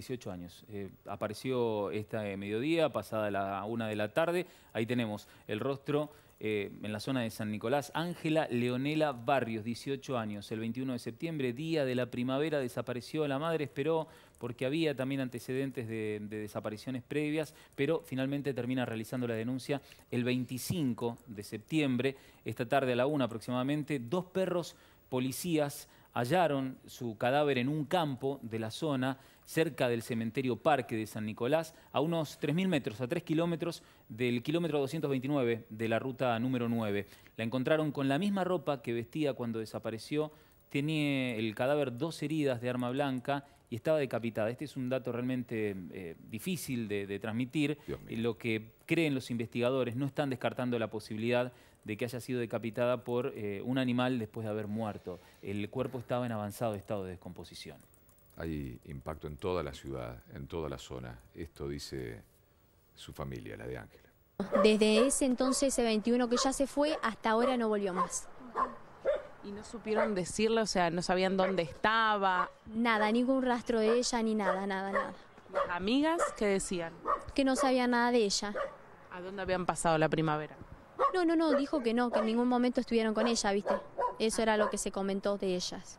18 años. Eh, apareció este mediodía, pasada la una de la tarde. Ahí tenemos el rostro eh, en la zona de San Nicolás. Ángela Leonela Barrios, 18 años. El 21 de septiembre, día de la primavera, desapareció. La madre esperó porque había también antecedentes de, de desapariciones previas, pero finalmente termina realizando la denuncia el 25 de septiembre. Esta tarde a la una aproximadamente, dos perros policías hallaron su cadáver en un campo de la zona cerca del cementerio Parque de San Nicolás, a unos 3.000 metros, a 3 kilómetros del kilómetro 229 de la ruta número 9. La encontraron con la misma ropa que vestía cuando desapareció Tenía el cadáver dos heridas de arma blanca y estaba decapitada. Este es un dato realmente eh, difícil de, transmitir. Lo que creen los investigadores, no están descartando la posibilidad de que haya sido decapitada por eh, un animal después de haber muerto. El cuerpo estaba en avanzado estado de descomposición. Hay impacto en toda la ciudad, en toda la zona. Esto dice su familia, la de Ángela. Desde ese entonces, ese 21 que ya se fue, hasta ahora no volvió más. ¿Y no supieron decirle? O sea, no sabían dónde estaba. Nada, ningún rastro de ella, ni nada, nada, nada. amigas qué decían? Que no sabían nada de ella. ¿A dónde habían pasado la primavera? No, no, no, dijo que no, que en ningún momento estuvieron con ella, ¿viste? Eso era lo que se comentó de ellas.